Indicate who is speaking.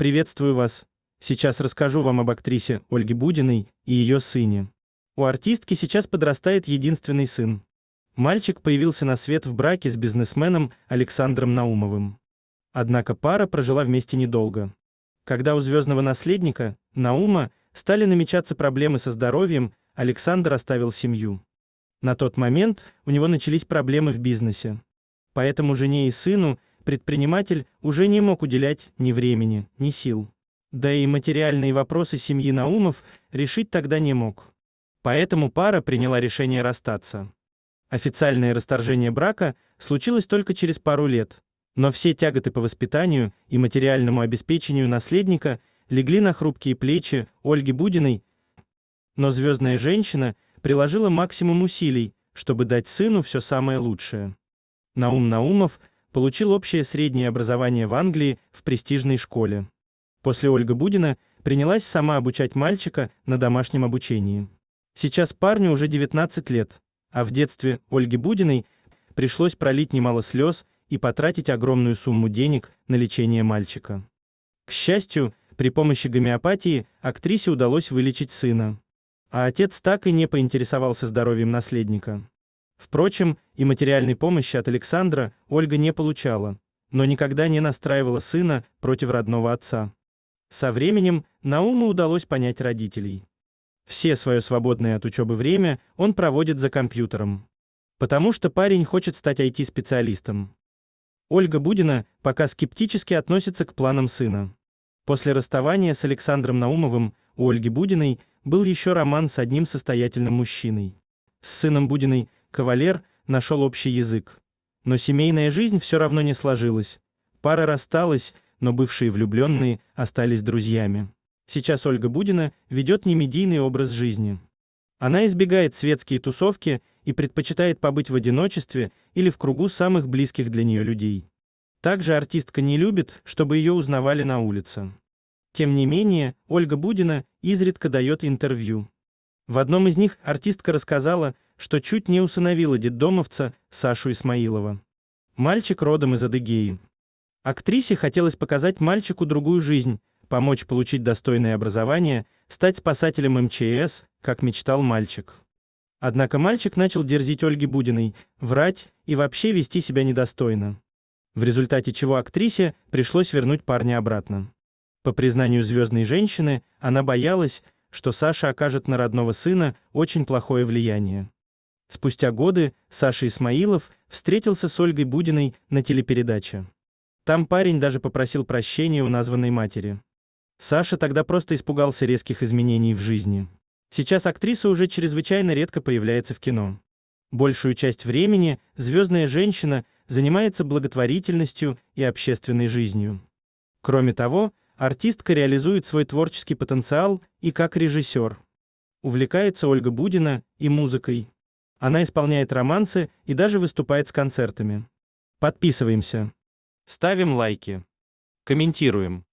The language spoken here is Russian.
Speaker 1: Приветствую вас. Сейчас расскажу вам об актрисе Ольге Будиной и ее сыне. У артистки сейчас подрастает единственный сын. Мальчик появился на свет в браке с бизнесменом Александром Наумовым. Однако пара прожила вместе недолго. Когда у звездного наследника, Наума, стали намечаться проблемы со здоровьем, Александр оставил семью. На тот момент у него начались проблемы в бизнесе. Поэтому жене и сыну предприниматель уже не мог уделять ни времени, ни сил. Да и материальные вопросы семьи Наумов решить тогда не мог. Поэтому пара приняла решение расстаться. Официальное расторжение брака случилось только через пару лет, но все тяготы по воспитанию и материальному обеспечению наследника легли на хрупкие плечи Ольги Будиной. Но звездная женщина приложила максимум усилий, чтобы дать сыну все самое лучшее. Наум Наумов получил общее среднее образование в Англии в престижной школе. После Ольга Будина принялась сама обучать мальчика на домашнем обучении. Сейчас парню уже 19 лет, а в детстве Ольге Будиной пришлось пролить немало слез и потратить огромную сумму денег на лечение мальчика. К счастью, при помощи гомеопатии актрисе удалось вылечить сына. А отец так и не поинтересовался здоровьем наследника. Впрочем, и материальной помощи от Александра Ольга не получала, но никогда не настраивала сына против родного отца. Со временем Науму удалось понять родителей. Все свое свободное от учебы время он проводит за компьютером, потому что парень хочет стать IT-специалистом. Ольга Будина пока скептически относится к планам сына. После расставания с Александром Наумовым у Ольги Будиной был еще роман с одним состоятельным мужчиной. С сыном Будиной кавалер нашел общий язык. Но семейная жизнь все равно не сложилась. Пара рассталась, но бывшие влюбленные остались друзьями. Сейчас Ольга Будина ведет немедийный образ жизни. Она избегает светские тусовки и предпочитает побыть в одиночестве или в кругу самых близких для нее людей. Также артистка не любит, чтобы ее узнавали на улице. Тем не менее, Ольга Будина изредка дает интервью. В одном из них артистка рассказала, что чуть не усыновила детдомовца Сашу Исмаилова. Мальчик родом из Адыгеи. Актрисе хотелось показать мальчику другую жизнь, помочь получить достойное образование, стать спасателем МЧС, как мечтал мальчик. Однако мальчик начал дерзить Ольге Будиной, врать и вообще вести себя недостойно. В результате чего актрисе пришлось вернуть парня обратно. По признанию звездной женщины, она боялась, что Саша окажет на родного сына очень плохое влияние. Спустя годы Саша Исмаилов встретился с Ольгой Будиной на телепередаче. Там парень даже попросил прощения у названной матери. Саша тогда просто испугался резких изменений в жизни. Сейчас актриса уже чрезвычайно редко появляется в кино. Большую часть времени звездная женщина занимается благотворительностью и общественной жизнью. Кроме того, артистка реализует свой творческий потенциал и как режиссер. Увлекается Ольга Будина и музыкой. Она исполняет романсы и даже выступает с концертами. Подписываемся. Ставим лайки. Комментируем.